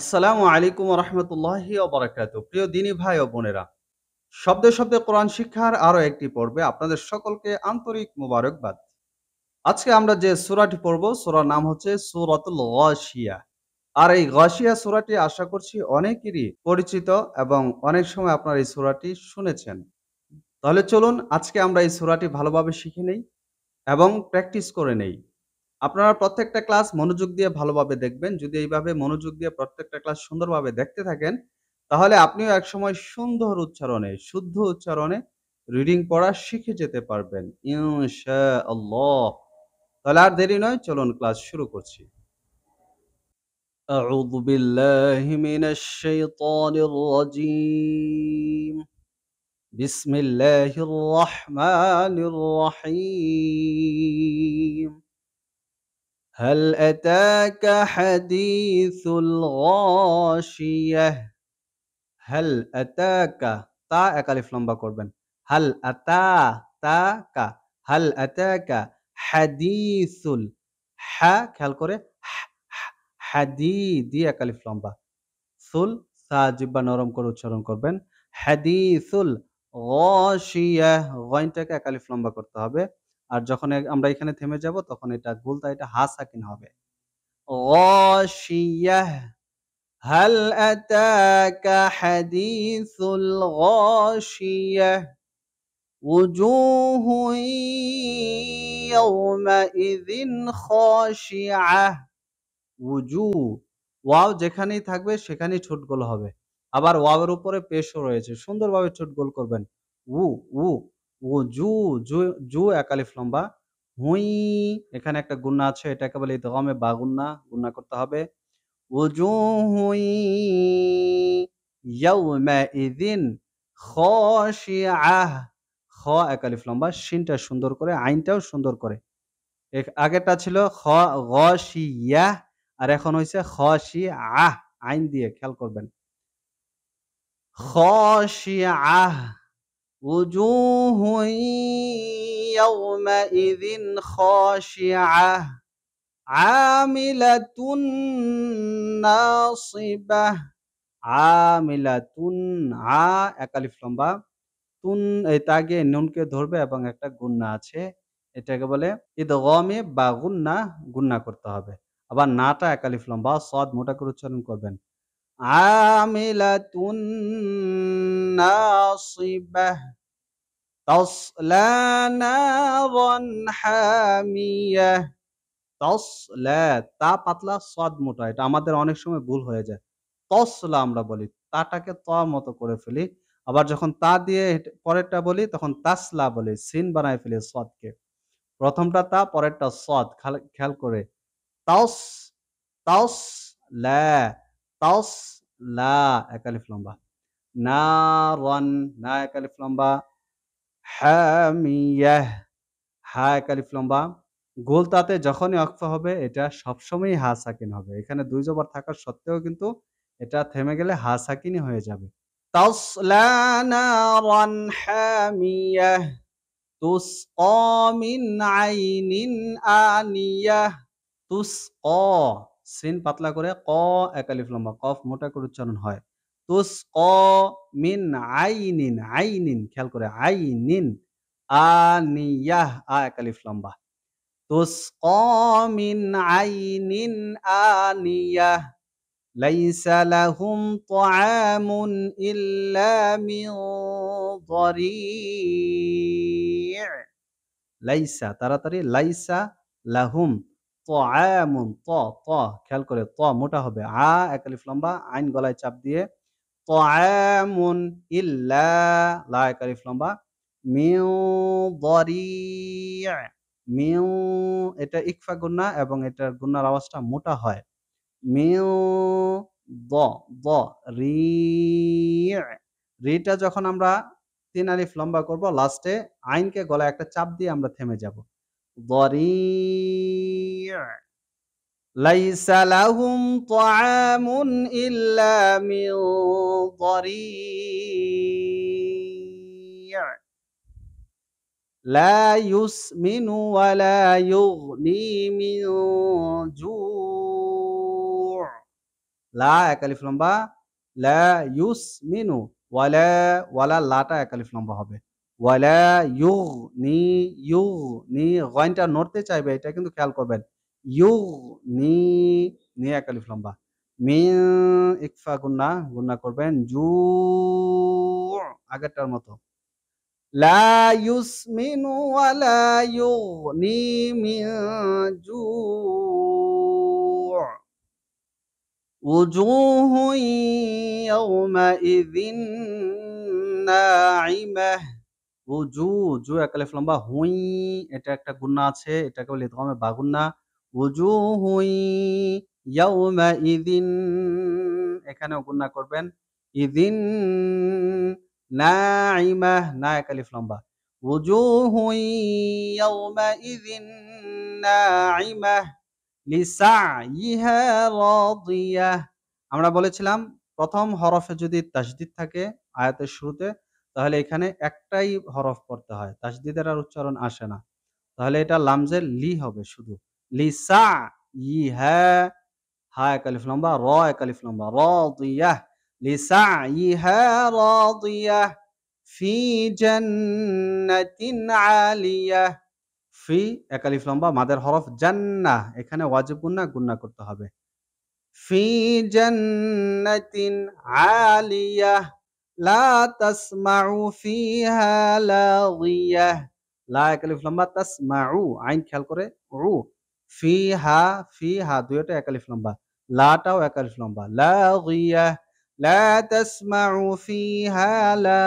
আসসালামু আলাইকুম রহমতুল্লাহ অবরাকাত প্রিয় দিনী ভাই ও বোনেরা শব্দে শব্দে কোরআন শিক্ষার আরও একটি পর্বে আপনাদের সকলকে আন্তরিক মুবারকবাদ আজকে আমরা যে সুরাটি পড়ব সুরার নাম হচ্ছে সুরাতুল গাশিয়া আর এই গাশিয়া সুরাটি আশা করছি অনেকেরই পরিচিত এবং অনেক সময় আপনার এই সুরাটি শুনেছেন তাহলে চলুন আজকে আমরা এই সুরাটি ভালোভাবে শিখে নেই এবং প্র্যাকটিস করে নেই আপনারা প্রত্যেকটা ক্লাস মনোযোগ দিয়ে ভালোভাবে দেখবেন যদি এইভাবে মনোযোগ দিয়ে প্রত্যেকটা ক্লাস সুন্দরভাবে দেখতে থাকেন তাহলে আপনিও একসময় সুন্দর উচ্চারণে শুদ্ধ উচ্চারণে রিডিং পড়া শিখে যেতে পারবেন তাহলে আর দেরি নয় চলুন ক্লাস শুরু করছি أعوذ بالله من هل أتاك حديث الغاشية هل أتاك تا أكاليف لمبا করবেন هل أتا تاك هل أتاك حديث ح খেয়াল করে হাদি দিয়ে একালিফ লম্বা সুল সা জিব্বা নরম করে উচ্চারণ করবেন হাদিসুল গশিয়া গইনটাকে একালিফ লম্বা করতে হবে আর যখন আমরা এখানে থেমে যাব তখন এটা গুলতা এটা হা সাকিন হবে غاشية هل أتاك حديث الغاشية وجوه يومئذ خاشعة وجوه ওয়াও যেখানেই থাকবে সেখানেই ছোট গোল হবে আবার ওয়াবের উপরে পেশও রয়েছে সুন্দরভাবে ছোট গোল করবেন উ উ ও জু জু জু একালিফ লম্বা হুই এখানে একটা গুন্না আছে এটাকে বলে ইদগমে বা গুন্না গুন্না করতে হবে ওজু হুই ইয়াউমা ইদিন খশিআহ খ একালিফ লম্বা শিনটা সুন্দর করে আইনটাও সুন্দর করে এক আগেরটা ছিল খ গশিয়া আর এখন হয়েছে খশি আহ আইন দিয়ে খেয়াল করবেন খশি আহ وجوه يومئذ خاشعة عاملة ناصبة عاملة আ একালিফ লম্বা তুন এটা আগে নুনকে ধরবে এবং একটা গুন্না আছে এটাকে বলে ঈদ গমে বা গুন্না গুন্না করতে হবে আবার নাটা একালিফ লম্বা সদ মোটা করে উচ্চারণ করবেন عاملة ناصبة تصلى نارا حامية তসলা তা পাতলা সদ মোটা এটা আমাদের অনেক সময় ভুল হয়ে যায় তসলা আমরা বলি তাটাকে ত মতো করে ফেলি আবার যখন তা দিয়ে পরেরটা বলি তখন তাসলা বলি সিন বানায় ফেলি সদকে প্রথমটা তা পরেরটা সদ খেয়াল করে তাস তাস লা তাস লা এক আলিফ লম্বা না না এক আলিফ লম্বা হামিয়াহ হা এক আলিফ লম্বা তাতে যখনই অক্ষ হবে এটা সবসময়ই হা সাকিন হবে এখানে দুই জবার থাকার সত্ত্বেও কিন্তু এটা থেমে গেলে হা সাকিনই হয়ে যাবে তাসলা নারান হামিয়াহ তুসকা মিন আইনিন আনিয়াহ তুসকা সিন পাতলা করে ক একালিফ লম্বা কফ মোটা করে উচ্চারণ হয় তুস ক মিন আই নিন আই নিন খেয়াল করে আই নিন আ একালিফ লম্বা তুস ক মিন আইনিন আনিয়াহ ليس لهم طعام إلا من ضريع লাইসা তাড়াতাড়ি লাইসা লাহুম ত আয়ামুন ত ত খেয়াল করে ত মোটা হবে আ একালিফ লম্বা আইন গলায় চাপ দিয়ে ত আয়ামুন ইল্লা লা একালিফ লম্বা মিউ দরি মিউ এটা ইকফা গুন্না এবং এটার গুন্নার আওয়াজটা মোটা হয় মিউ দ দ রি রিটা যখন আমরা তিন আলিফ লম্বা করব লাস্টে আইনকে গলায় একটা চাপ দিয়ে আমরা থেমে যাব দরি ليس لهم طعام إلا من ضريع لا يسمن ولا يغني من جوع لا একালিফ লম্বা লা ইউসমিনু ওয়ালা ওয়ালা লাটা একালিফ লম্বা হবে চাইবে এটা কিন্তু খেয়াল করবেন ইউগনি নি এক আলিফ লম্বা মি ইকফা গুন্না গুন্না করবেন জু আগেরটার মতো লা ইউসমিনু ওয়া লা ইউগনি মিন জু وجوه يومئذ নাইমাহ উজু জু এক আলিফ লম্বা হুই এটা একটা গুন্না আছে এটাকে বলে ইদগামে বাগুন্না ইদিন এখানে গুণা করবেন ইদিন নাইমাহ না একালিফ লম্বা وجوه يومئذ ناعمة لسعيها راضية আমরা বলেছিলাম প্রথম হরফে যদি তাসদিদ থাকে আয়াতের শুরুতে তাহলে এখানে একটাই হরফ পড়তে হয় তাসদিদের আর উচ্চারণ আসে না তাহলে এটা লামজের লি হবে শুধু লিসা ইহা হা একালিফ লম্বা র একালিফ লম্বা র দিয়াহ লিসা ইহা র দিয়াহ ফি জান্নাতিন আলিয়াহ ফি একালিফ লম্বা মাদের হরফ জান্নাহ এখানে ওয়াজিবুন্না গুন্না করতে হবে ফি জান্নাতিন আলিয়াহ লা তাসমাউ ফিহা লাগিয়াহ লা একালিফ লম্বা তাসমাউ আইন খেয়াল করে রু ফি হা ফি হা দুইটা একালিফ লম্বা লাটাও একালিফ লম্বা লা গিয়া লা তাসমাউ ফিহা লা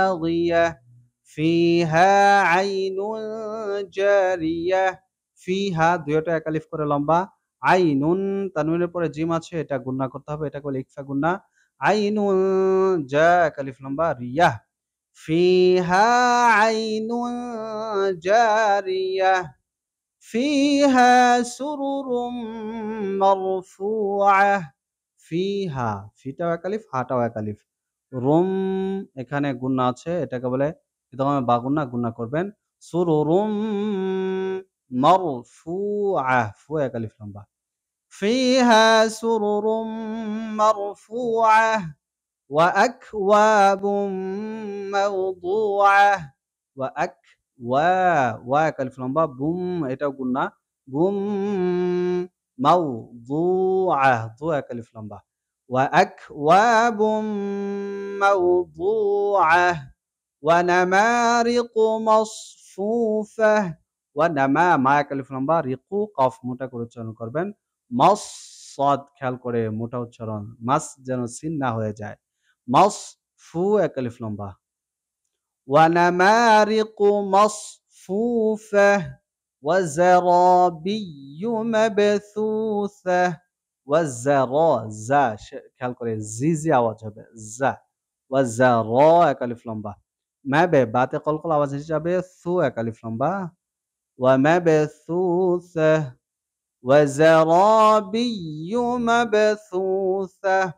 ফিহা আইনুন জারিয়া ফিহা দুইটা একালিফ করে লম্বা আইনুন তানুনের পরে জিম আছে এটা গুন্না করতে হবে এটা কলে ইকফা গুন্না আইনুন জা একালিফ লম্বা রিয়া ফিহা আইনুন জারিয়া ফিহা সুরুরুম মারফুআহ ফিহা ফিটাও একালিফ হাটাও একালিফ রুম এখানে গুন্না আছে এটাকে বলে ইদগামে বা গুন্না গুন্না করবেন সুরুরুম মারফুআহ ফু একালিফ লম্বা ফিহা সুরুরুম মারফুআহ وأكواب موضوعة وأك ওয়া ওয়া কালিফ লম্বা বুম এটাও না বুম মাউ বু আহ বু কালিফ লম্বা ওয়া এক ওয়া বুম মাউ বু আহ ونمارق مصفوفة ونما মা কালিফ লম্বা রিকু কফ মোটা করে উচ্চারণ করবেন মস সদ খেয়াল করে মোটা উচ্চারণ মাস যেন সিন না হয়ে যায় মাস ফু এক কালিফ লম্বা ونمارق مصفوفة وزرابي مبثوثة وزرا زا كالكوري زيزي عواجب زا وزرا اكاليف لنبا ما بي باتي قول قول عواجب زيزي عواجب ثو اكاليف لنبا ومبثوثة وزرابي مبثوثة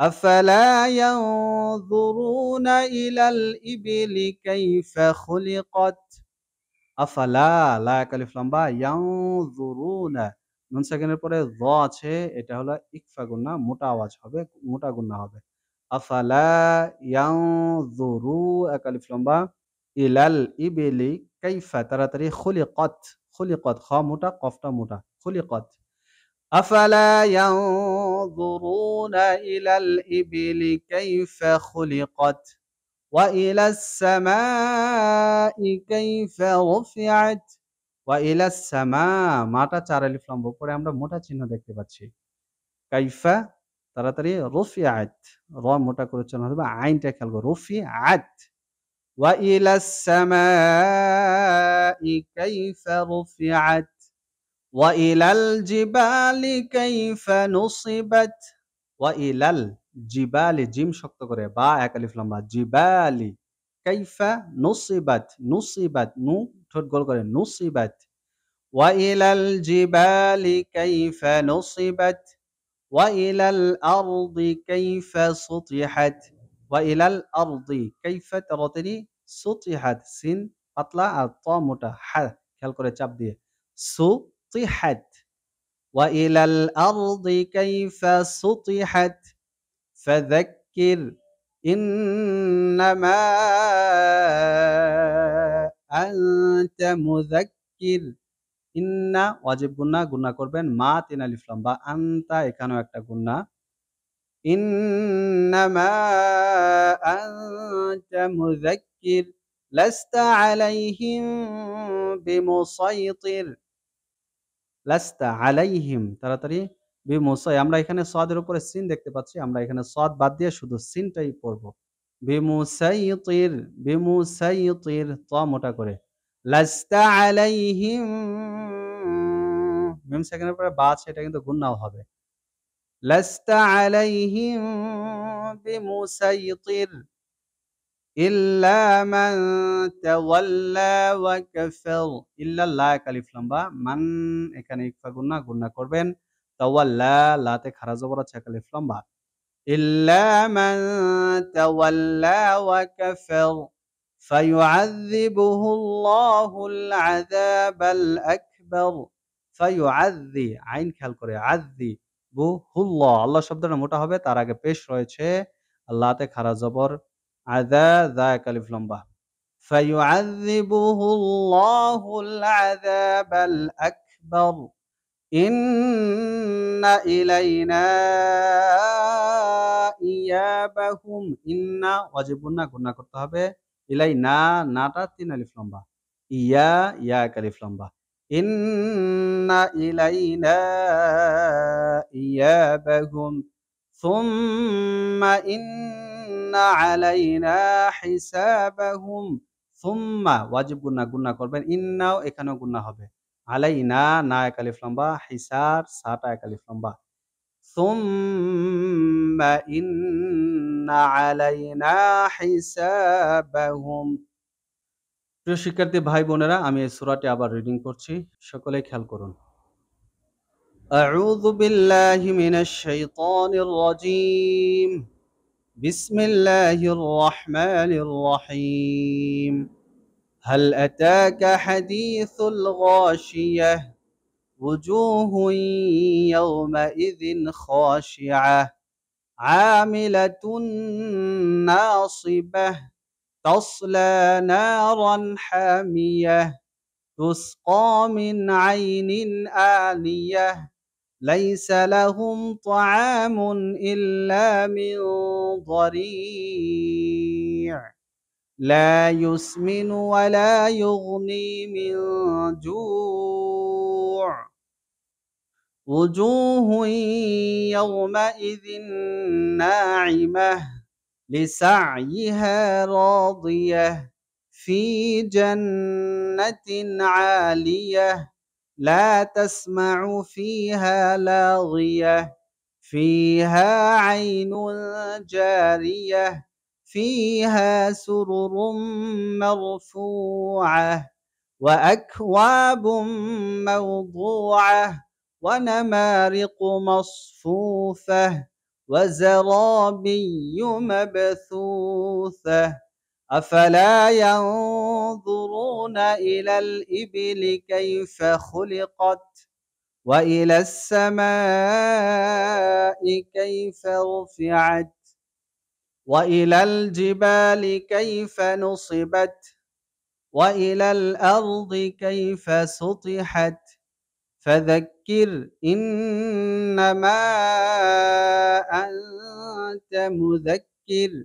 أفلا ينظرون إلى الإبل كيف خلقت أفلا لا كالف لمبا ينظرون নুন সেকেন্ডের পরে জ আছে এটা হলো ইকফা গুন্না মোটা আওয়াজ হবে মোটা গুন্না হবে আফালা ইয়ানজুরু একালিফ লম্বা ইলাল ইবিলি কাইফা তাড়াতাড়ি খুলিকত খুলিকত খ মোটা কফটা মোটা খুলিকত أفلا ينظرون إلى الإبل كيف خلقت وإلى السماء كيف رفعت وإلى السماء মাটা চার আলিফ লম্ব করে আমরা মোটা চিহ্ন দেখতে পাচ্ছি كيف তাড়াতাড়ি রফিআত র মোটা করে উচ্চারণ হবে আইনটা খেয়াল করো রফিআত وإلى السماء كيف رفعت وإلى الجبال كيف نصبت وإلى الجبال جيم شكت كره با এক আলিফ লম্বা জিবালি কাইফা نصبت নুসিবাত নু ঠোঁট গোল করে নুসিবাত وإلى الجبال كيف نصبت وإلى الأرض كيف سطحت وإلى الأرض كيف ترتدي سطحت سين পাতলা আর ত মোটা হা খেয়াল করে চাপ দিয়ে سطحت وإلى الأرض كيف سطحت فذكر إنما أنت مذكر إن واجب قلنا قلنا قربين ما تنا لفلم أنت إكانو أكتا قلنا إنما أنت مذكر لست عليهم بمسيطر লাস্তা আলাইহিম তাড়াতাড়ি বি মুসাই আমরা এখানে সদের উপরে সিন দেখতে পাচ্ছি আমরা এখানে সদ বাদ দিয়ে শুধু সিনটাই পড়ব বি মুসাই বি মুসাই ত মোটা করে লাস্তা আলাইহিম মিম সেকেন্ডের পরে বা আছে এটা কিন্তু নাও হবে লাস্তা আলাইহিম বি মুসাই ইল্লা মান তাওয়াল্লা ওয়া কাফার ইল্লাল্লাহ কালিফ লম্বা মান এখানে ইকফা গুন্না গুন্না করবেন তাওয়াল্লা লাতে খারা জবর আছে কালিফ লম্বা ইল্লা মান তাওয়াল্লা ওয়া فيعذبه الله العذاب الأكبر فيعذي আইন খেয়াল করে আযি বুহুল্লাহ আল্লাহ শব্দটা মোটা হবে তার আগে পেশ রয়েছে আল্লাহ খারা জবর عذا ذاك الفلمبا فيعذبه الله العذاب الأكبر إن إلينا إيابهم إن وجبنا كنا كرتها به إلينا ناتتنا الفلمبا إيا يا كالفلمبا إن إلينا إيابهم ثم إن করবেন এখানেও হবে না এক আলিফ লম্বা সাটা এক আলিফ লম্বা প্রিয় শিক্ষার্থী ভাই বোনেরা আমি এই সূরাটি আবার রিডিং করছি সকলে খেয়াল করুন أعوذ بالله من الشيطان الرجيم بسم الله الرحمن الرحيم هل أتاك حديث الغاشية وجوه يومئذ خاشعة عاملة ناصبة تصلى نارا حامية تسقى من عين آنيه ليس لهم طعام إلا من ضريع لا يسمن ولا يغني من جوع وجوه يومئذ ناعمة لسعيها راضية في جنة عالية لا تسمع فيها لاغية فيها عين جارية فيها سرر مرفوعة وأكواب موضوعة ونمارق مصفوفة وزرابي مبثوثة افلا ينظرون الى الابل كيف خلقت والى السماء كيف رفعت والى الجبال كيف نصبت والى الارض كيف سطحت فذكر انما انت مذكر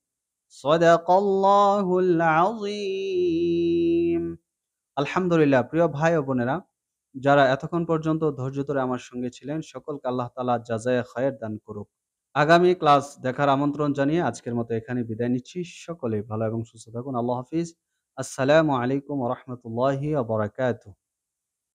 صدق الله العظيم আলহামদুলিল্লাহ প্রিয় ভাই ও বোনেরা যারা এতক্ষণ পর্যন্ত ধৈর্য ধরে আমার সঙ্গে ছিলেন সকলকে আল্লাহ তালা জাজায় খায়ের দান করুক আগামী ক্লাস দেখার আমন্ত্রণ জানিয়ে আজকের মতো এখানে বিদায় নিচ্ছি সকলে ভালো এবং সুস্থ থাকুন আল্লাহ হাফিজ আসসালামু আলাইকুম রহমতুল্লাহি আবরাকাতুহ